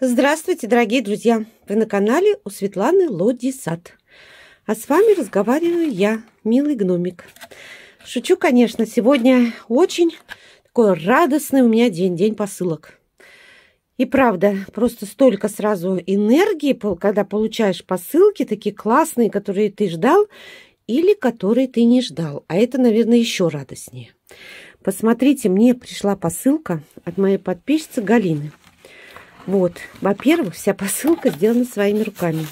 Здравствуйте, дорогие друзья! Вы на канале у Светланы Лоди Сад. А с вами разговариваю я, милый гномик. Шучу, конечно, сегодня очень такой радостный у меня день, день посылок. И правда, просто столько сразу энергии, когда получаешь посылки, такие классные, которые ты ждал или которые ты не ждал. А это, наверное, еще радостнее. Посмотрите, мне пришла посылка от моей подписчицы Галины. Вот, во-первых, вся посылка сделана своими руками.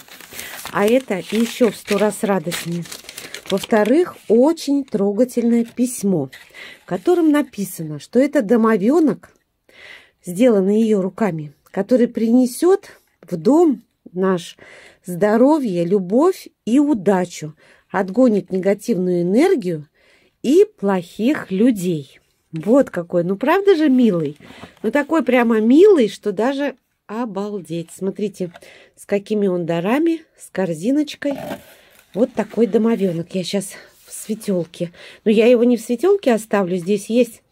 А это еще в сто раз радостнее. Во-вторых, очень трогательное письмо, в котором написано, что это домовенок, сделанный ее руками, который принесет в дом наш здоровье, любовь и удачу, отгонит негативную энергию и плохих людей. Вот какой, ну правда же милый? Ну такой прямо милый, что даже Обалдеть! Смотрите, с какими он дарами, с корзиночкой. Вот такой домовенок. Я сейчас в светелке. Но я его не в светелке оставлю. Здесь есть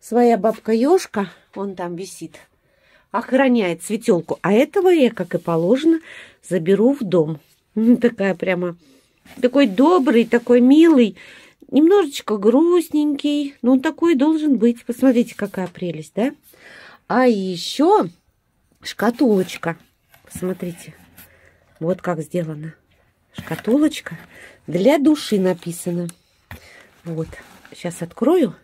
своя бабка Ёшка. Он там висит. Охраняет светелку. А этого я, как и положено, заберу в дом. Такая прямо... Такой добрый, такой милый. Немножечко грустненький. Но ну, он такой должен быть. Посмотрите, какая прелесть, да? А еще шкатулочка. Посмотрите, вот как сделана Шкатулочка для души написано. Вот, сейчас открою.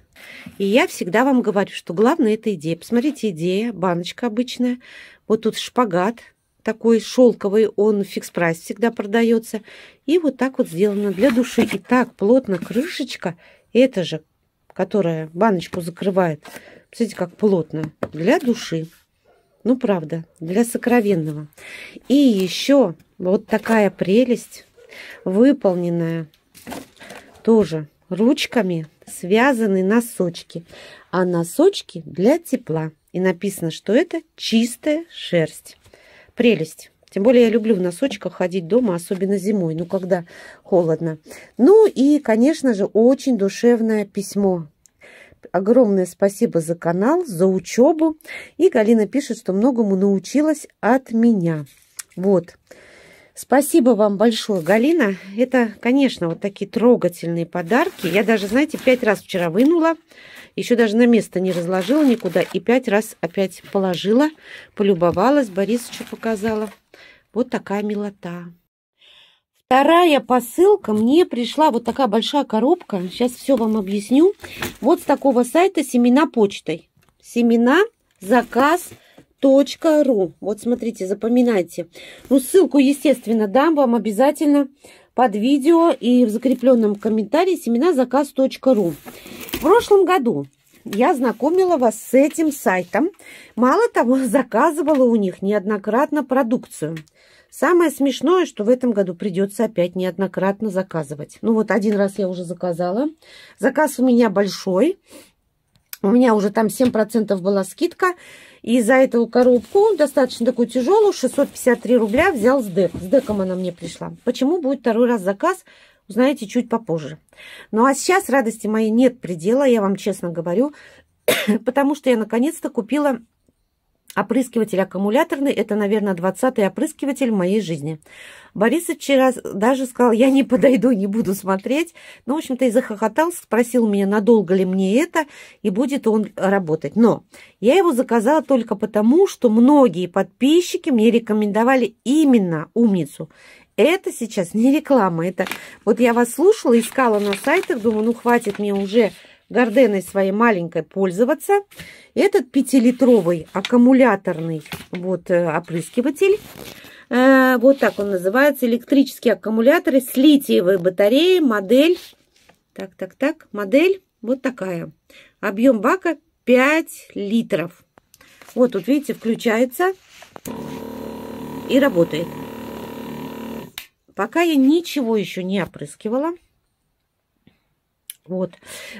И я всегда вам говорю, что главное это идея. Посмотрите, идея, баночка обычная. Вот тут шпагат такой шелковый, он фикс-прайс всегда продается. И вот так вот сделано для души. И так плотно крышечка, это же, которая баночку закрывает. Смотрите, как плотно, для души. Ну, правда, для сокровенного. И еще вот такая прелесть, выполненная тоже ручками, связаны носочки. А носочки для тепла. И написано, что это чистая шерсть. Прелесть. Тем более я люблю в носочках ходить дома, особенно зимой, ну, когда холодно. Ну и, конечно же, очень душевное письмо огромное спасибо за канал, за учебу. И Галина пишет, что многому научилась от меня. Вот. Спасибо вам большое, Галина. Это, конечно, вот такие трогательные подарки. Я даже, знаете, пять раз вчера вынула, еще даже на место не разложила никуда, и пять раз опять положила, полюбовалась, Борисовичу показала. Вот такая милота. Вторая посылка мне пришла вот такая большая коробка. Сейчас все вам объясню. Вот с такого сайта семена почтой. Семена заказ ру. Вот смотрите, запоминайте. Ну, ссылку, естественно, дам вам обязательно под видео и в закрепленном комментарии семена заказ ру. В прошлом году я знакомила вас с этим сайтом. Мало того, заказывала у них неоднократно продукцию. Самое смешное, что в этом году придется опять неоднократно заказывать. Ну вот один раз я уже заказала. Заказ у меня большой. У меня уже там 7% была скидка. И за эту коробку, достаточно такую тяжелую, 653 рубля взял с ДЭК. С ДЭКом она мне пришла. Почему будет второй раз заказ, узнаете чуть попозже. Ну а сейчас радости моей нет предела, я вам честно говорю. потому что я наконец-то купила Опрыскиватель аккумуляторный – это, наверное, 20-й опрыскиватель в моей жизни. Борис вчера даже сказал, я не подойду, не буду смотреть. Ну, в общем-то, и захохотал, спросил меня, надолго ли мне это, и будет он работать. Но я его заказала только потому, что многие подписчики мне рекомендовали именно умницу. Это сейчас не реклама, это... Вот я вас слушала, искала на сайтах, думаю, ну, хватит мне уже горденой своей маленькой пользоваться. Этот пятилитровый аккумуляторный вот, э, опрыскиватель. Э, вот так он называется. Электрические аккумуляторы с литиевой батареей. Модель. Так, так, так. Модель вот такая. Объем бака 5 литров. Вот тут, видите, включается и работает. Пока я ничего еще не опрыскивала. Вот.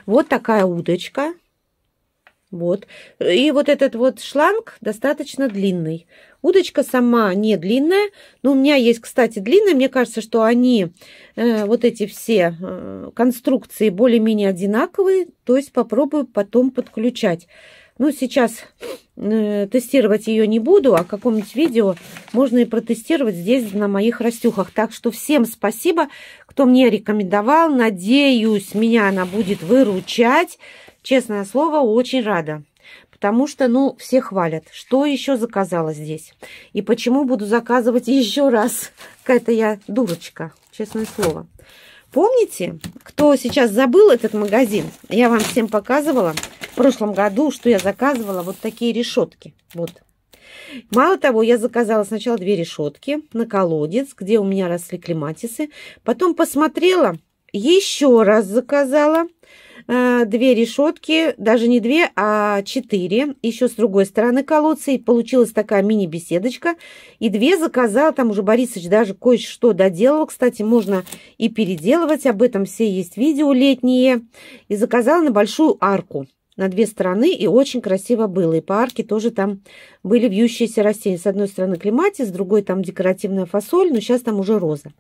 Вот такая удочка. Вот. И вот этот вот шланг достаточно длинный. Удочка сама не длинная, но у меня есть, кстати, длинная. Мне кажется, что они, э, вот эти все э, конструкции более-менее одинаковые, то есть попробую потом подключать. Ну, сейчас э, тестировать ее не буду, а каком-нибудь видео можно и протестировать здесь на моих растюхах. Так что всем спасибо, кто мне рекомендовал. Надеюсь, меня она будет выручать. Честное слово, очень рада. Потому что, ну, все хвалят. Что еще заказала здесь? И почему буду заказывать еще раз? Какая-то я дурочка, честное слово. Помните, кто сейчас забыл этот магазин? Я вам всем показывала прошлом году, что я заказывала вот такие решетки. Вот. Мало того, я заказала сначала две решетки на колодец, где у меня росли клематисы. Потом посмотрела, еще раз заказала э, две решетки, даже не две, а четыре, еще с другой стороны колодца, и получилась такая мини-беседочка, и две заказала, там уже Борисович даже кое-что доделал, кстати, можно и переделывать, об этом все есть видео летние, и заказала на большую арку на две стороны, и очень красиво было. И по арке тоже там были вьющиеся растения. С одной стороны клематис, с другой там декоративная фасоль, но сейчас там уже роза.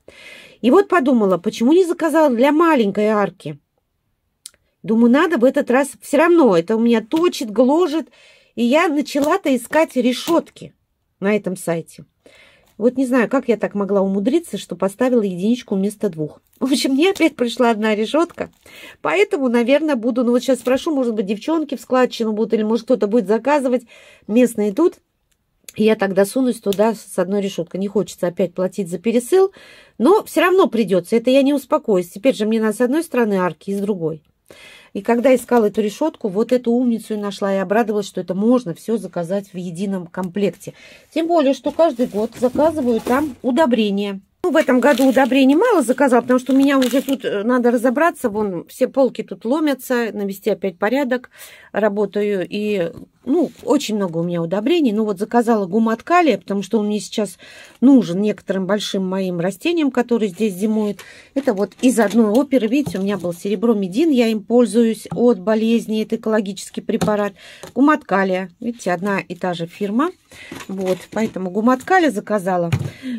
И вот подумала, почему не заказала для маленькой арки? Думаю, надо в этот раз все равно. Это у меня точит, гложет. И я начала-то искать решетки на этом сайте. Вот не знаю, как я так могла умудриться, что поставила единичку вместо двух. В общем, мне опять пришла одна решетка. Поэтому, наверное, буду... Ну, вот сейчас спрошу, может быть, девчонки в складчину будут, или, может, кто-то будет заказывать. Местные идут, И я тогда сунусь туда с одной решеткой. Не хочется опять платить за пересыл, но все равно придется. Это я не успокоюсь. Теперь же мне надо с одной стороны арки и с другой. И когда искала эту решетку, вот эту умницу и нашла. И обрадовалась, что это можно все заказать в едином комплекте. Тем более, что каждый год заказываю там удобрения. Ну, в этом году удобрений мало заказала, потому что меня уже тут э, надо разобраться. Вон все полки тут ломятся, навести опять порядок. Работаю и ну, очень много у меня удобрений. Ну, вот заказала гумат калия, потому что он мне сейчас нужен некоторым большим моим растениям, которые здесь зимуют. Это вот из одной оперы, видите, у меня был серебромедин, я им пользуюсь от болезни, это экологический препарат. Гумат калия, видите, одна и та же фирма. Вот, поэтому гумат калия заказала.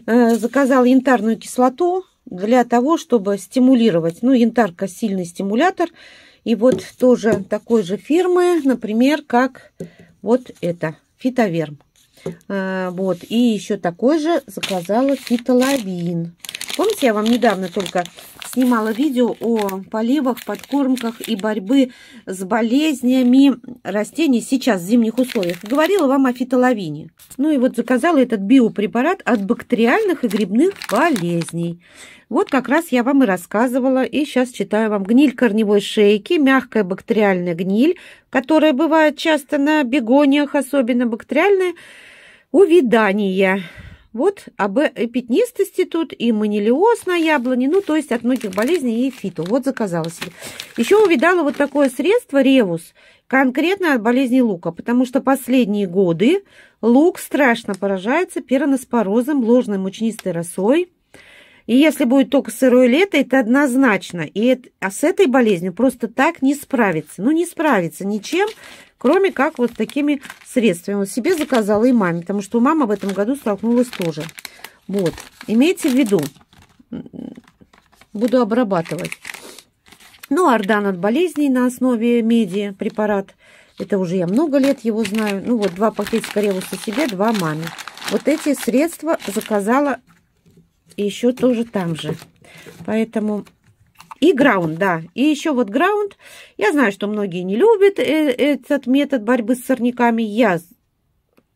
Э, заказала янтарную кислоту для того, чтобы стимулировать. Ну, янтарка сильный стимулятор – и вот тоже такой же фирмы, например, как вот это, фитоверм. А, вот, и еще такой же заказала фитолавин. Помните, я вам недавно только снимала видео о поливах, подкормках и борьбы с болезнями растений сейчас в зимних условиях. Говорила вам о фитолавине. Ну и вот заказала этот биопрепарат от бактериальных и грибных болезней. Вот как раз я вам и рассказывала, и сейчас читаю вам. Гниль корневой шейки, мягкая бактериальная гниль, которая бывает часто на бегониях, особенно бактериальная, увядание. Вот об э, пятнистости тут и манилиоз на яблоне, ну, то есть от многих болезней и фиту. Вот заказала себе. Еще увидала вот такое средство ревус, конкретно от болезни лука, потому что последние годы лук страшно поражается пероноспорозом, ложной мучнистой росой. И если будет только сырое лето, это однозначно. И это, а с этой болезнью просто так не справиться. Ну, не справиться ничем, кроме как вот такими средствами. Вот себе заказала и маме, потому что мама в этом году столкнулась тоже. Вот, имейте в виду, буду обрабатывать. Ну, ордан от болезней на основе меди препарат. Это уже я много лет его знаю. Ну, вот два пакетика ревуса себе, два маме. Вот эти средства заказала еще тоже там же. Поэтому и граунд, да. И еще вот граунд. Я знаю, что многие не любят э, этот метод борьбы с сорняками. Я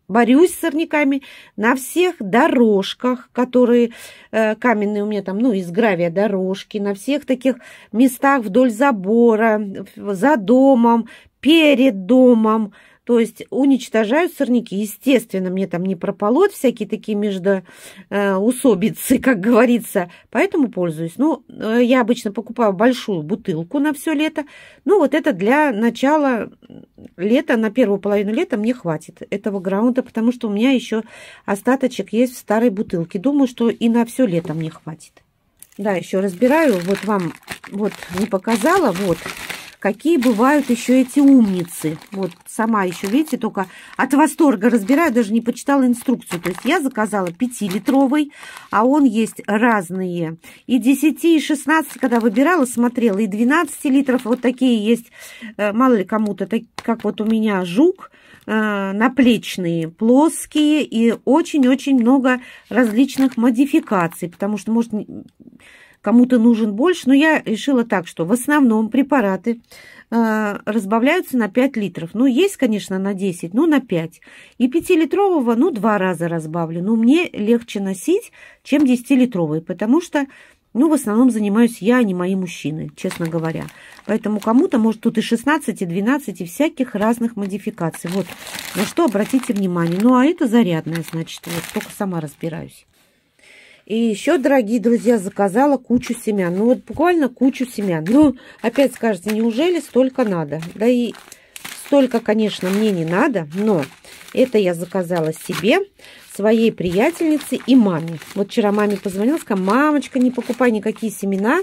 борюсь с сорняками на всех дорожках, которые э, каменные у меня там, ну, из гравия дорожки, на всех таких местах вдоль забора, за домом, перед домом, то есть уничтожают сорняки. Естественно, мне там не прополот всякие такие междоусобицы, э, как говорится. Поэтому пользуюсь. Ну, э, я обычно покупаю большую бутылку на все лето. Ну, вот это для начала лета, на первую половину лета мне хватит этого граунта, потому что у меня еще остаточек есть в старой бутылке. Думаю, что и на все лето мне хватит. Да, еще разбираю. Вот вам вот не показала. Вот какие бывают еще эти умницы. Вот сама еще, видите, только от восторга разбираю, даже не почитала инструкцию. То есть я заказала 5-литровый, а он есть разные. И 10, и 16, когда выбирала, смотрела, и 12 литров. Вот такие есть, э, мало ли кому-то, как вот у меня жук, э, наплечные, плоские и очень-очень много различных модификаций, потому что, может, кому-то нужен больше, но я решила так, что в основном препараты а, разбавляются на 5 литров. Ну, есть, конечно, на 10, но на 5. И 5-литрового, ну, два раза разбавлю. Но мне легче носить, чем 10-литровый, потому что, ну, в основном занимаюсь я, а не мои мужчины, честно говоря. Поэтому кому-то, может, тут и 16, и 12, и всяких разных модификаций. Вот, на что обратите внимание. Ну, а это зарядное, значит, вот, только сама разбираюсь. И еще, дорогие друзья, заказала кучу семян. Ну, вот буквально кучу семян. Ну, опять скажете, неужели столько надо? Да и столько, конечно, мне не надо, но это я заказала себе, своей приятельнице и маме. Вот вчера маме позвонила, сказала, мамочка, не покупай никакие семена,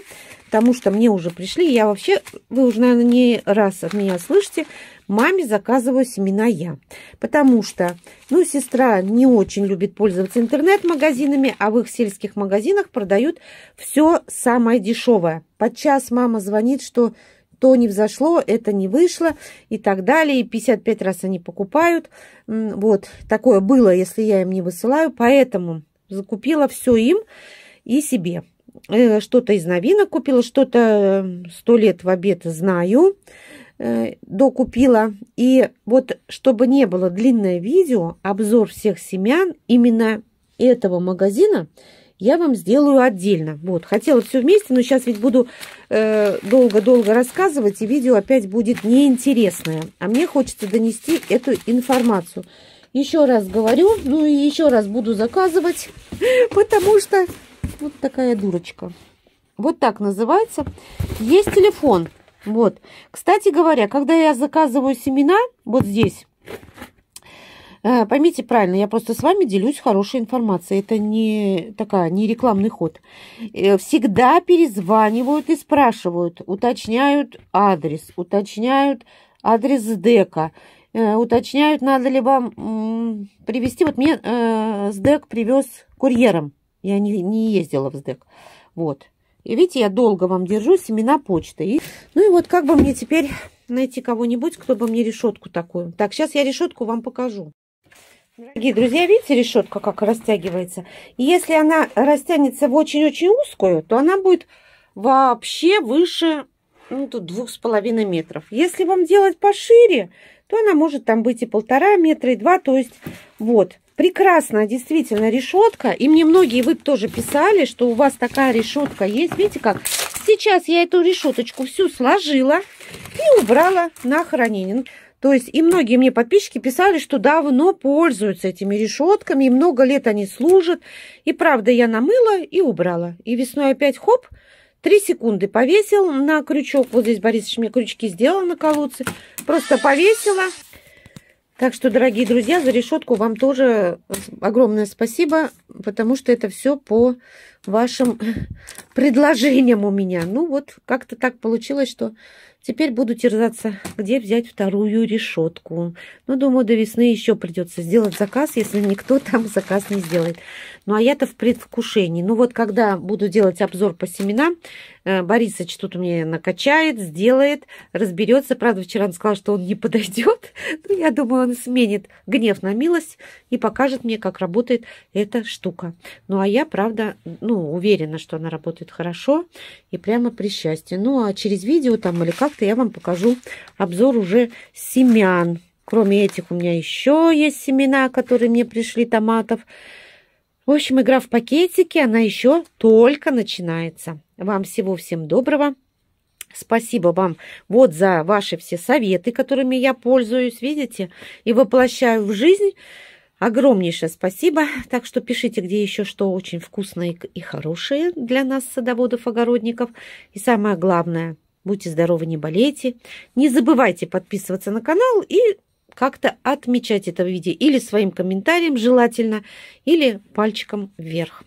потому что мне уже пришли. Я вообще, вы уже, наверное, не раз от меня слышите, маме заказываю семена я. Потому что, ну, сестра не очень любит пользоваться интернет-магазинами, а в их сельских магазинах продают все самое дешевое. Подчас мама звонит, что то не взошло, это не вышло и так далее. И 55 раз они покупают. Вот, такое было, если я им не высылаю. Поэтому закупила все им и себе. Э, что-то из новинок купила, что-то э, сто лет в обед знаю, э, докупила. И вот, чтобы не было длинное видео, обзор всех семян именно этого магазина я вам сделаю отдельно. Вот, хотела все вместе, но сейчас ведь буду долго-долго рассказывать, и видео опять будет неинтересное. А мне хочется донести эту информацию. Еще раз говорю, ну и еще раз буду заказывать, потому что вот такая дурочка. Вот так называется. Есть телефон. Вот. Кстати говоря, когда я заказываю семена, вот здесь, э, поймите правильно, я просто с вами делюсь хорошей информацией. Это не такая, не рекламный ход. Э, всегда перезванивают и спрашивают, уточняют адрес, уточняют адрес ДЭКа, э, уточняют, надо ли вам привезти. Вот мне СДЭК привез курьером я не, не ездила в СДЭК. Вот. И видите, я долго вам держу семена почты. И... Ну и вот как бы мне теперь найти кого-нибудь, кто бы мне решетку такую. Так, сейчас я решетку вам покажу. Дорогие друзья, видите, решетка как растягивается? И если она растянется в очень-очень узкую, то она будет вообще выше ну, тут двух с половиной метров. Если вам делать пошире, то она может там быть и полтора метра, и два, то есть вот прекрасная действительно решетка. И мне многие, вы тоже писали, что у вас такая решетка есть. Видите как? Сейчас я эту решеточку всю сложила и убрала на хранение. Ну, то есть и многие мне подписчики писали, что давно пользуются этими решетками, и много лет они служат. И правда, я намыла и убрала. И весной опять хоп, три секунды повесил на крючок. Вот здесь Борисович мне крючки сделал на колодце. Просто повесила, так что, дорогие друзья, за решетку вам тоже огромное спасибо, потому что это все по вашим предложениям у меня. Ну вот, как-то так получилось, что Теперь буду терзаться, где взять вторую решетку. Ну, думаю, до весны еще придется сделать заказ, если никто там заказ не сделает. Ну, а я-то в предвкушении. Ну, вот когда буду делать обзор по семенам, э, Борисыч тут мне накачает, сделает, разберется. Правда, вчера он сказал, что он не подойдет. Но ну, я думаю, он сменит гнев на милость и покажет мне, как работает эта штука. Ну, а я, правда, ну, уверена, что она работает хорошо и прямо при счастье. Ну, а через видео там или как завтра я вам покажу обзор уже семян. Кроме этих у меня еще есть семена, которые мне пришли, томатов. В общем, игра в пакетике, она еще только начинается. Вам всего всем доброго. Спасибо вам вот за ваши все советы, которыми я пользуюсь, видите, и воплощаю в жизнь. Огромнейшее спасибо. Так что пишите, где еще что очень вкусное и хорошее для нас, садоводов-огородников. И самое главное – Будьте здоровы, не болейте. Не забывайте подписываться на канал и как-то отмечать это видео или своим комментарием желательно, или пальчиком вверх.